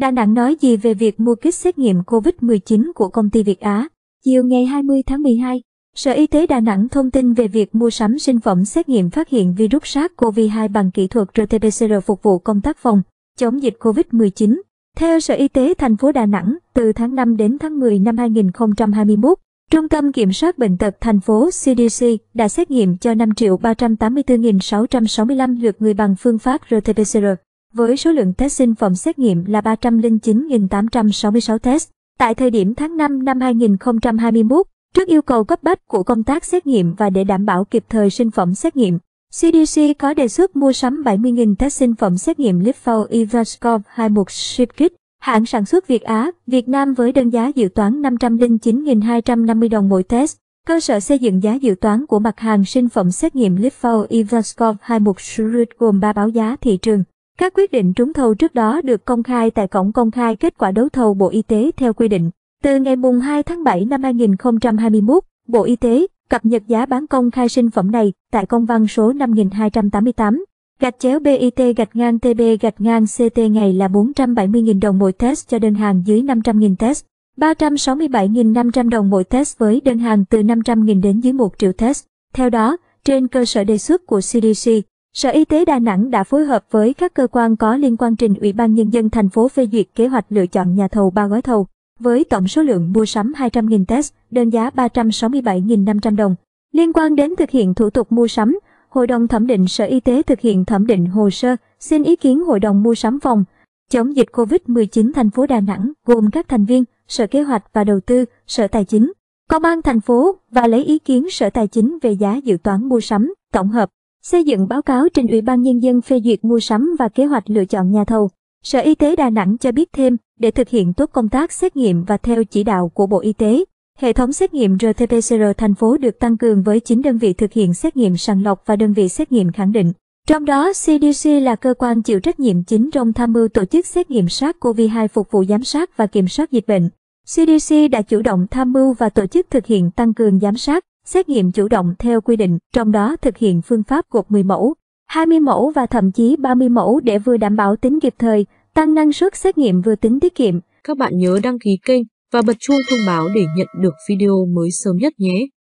Đà Nẵng nói gì về việc mua kit xét nghiệm COVID-19 của công ty Việt Á? Chiều ngày 20 tháng 12, Sở Y tế Đà Nẵng thông tin về việc mua sắm sinh phẩm xét nghiệm phát hiện virus SARS-CoV-2 bằng kỹ thuật RT-PCR phục vụ công tác phòng chống dịch COVID-19. Theo Sở Y tế thành phố Đà Nẵng, từ tháng 5 đến tháng 10 năm 2021, Trung tâm Kiểm soát Bệnh tật thành phố CDC đã xét nghiệm cho 5.384.665 lượt người bằng phương pháp RT-PCR với số lượng test sinh phẩm xét nghiệm là 309.866 test. Tại thời điểm tháng 5 năm 2021, trước yêu cầu cấp bách của công tác xét nghiệm và để đảm bảo kịp thời sinh phẩm xét nghiệm, CDC có đề xuất mua sắm 70.000 test sinh phẩm xét nghiệm Litfo Evrascov 21 Ship Kit, hãng sản xuất Việt Á, Việt Nam với đơn giá dự toán 509.250 đồng mỗi test. Cơ sở xây dựng giá dự toán của mặt hàng sinh phẩm xét nghiệm Litfo Evrascov 21 Shurut gồm 3 báo giá thị trường. Các quyết định trúng thầu trước đó được công khai tại cổng công khai kết quả đấu thầu Bộ Y tế theo quy định. Từ ngày 2 tháng 7 năm 2021, Bộ Y tế cập nhật giá bán công khai sinh phẩm này tại công văn số 5288 gạch chéo BIT gạch ngang TB gạch ngang CT ngày là 470.000 đồng mỗi test cho đơn hàng dưới 500.000 test, 367.500 đồng mỗi test với đơn hàng từ 500.000 đến dưới 1 triệu test. Theo đó, trên cơ sở đề xuất của CDC, Sở Y tế Đà Nẵng đã phối hợp với các cơ quan có liên quan trình Ủy ban Nhân dân thành phố phê duyệt kế hoạch lựa chọn nhà thầu ba gói thầu, với tổng số lượng mua sắm 200.000 test, đơn giá 367.500 đồng. Liên quan đến thực hiện thủ tục mua sắm, Hội đồng thẩm định Sở Y tế thực hiện thẩm định hồ sơ, xin ý kiến Hội đồng mua sắm phòng chống dịch COVID-19 thành phố Đà Nẵng gồm các thành viên Sở Kế hoạch và Đầu tư, Sở Tài chính, Công an thành phố và lấy ý kiến Sở Tài chính về giá dự toán mua sắm tổng hợp xây dựng báo cáo trình Ủy ban Nhân dân phê duyệt mua sắm và kế hoạch lựa chọn nhà thầu. Sở Y tế Đà Nẵng cho biết thêm, để thực hiện tốt công tác xét nghiệm và theo chỉ đạo của Bộ Y tế, hệ thống xét nghiệm RT-PCR thành phố được tăng cường với 9 đơn vị thực hiện xét nghiệm sàng lọc và đơn vị xét nghiệm khẳng định. Trong đó, CDC là cơ quan chịu trách nhiệm chính trong tham mưu tổ chức xét nghiệm SARS-CoV-2 phục vụ giám sát và kiểm soát dịch bệnh. CDC đã chủ động tham mưu và tổ chức thực hiện tăng cường giám sát, xét nghiệm chủ động theo quy định, trong đó thực hiện phương pháp gộp 10 mẫu, 20 mẫu và thậm chí 30 mẫu để vừa đảm bảo tính kịp thời, tăng năng suất xét nghiệm vừa tính tiết kiệm. Các bạn nhớ đăng ký kênh và bật chuông thông báo để nhận được video mới sớm nhất nhé.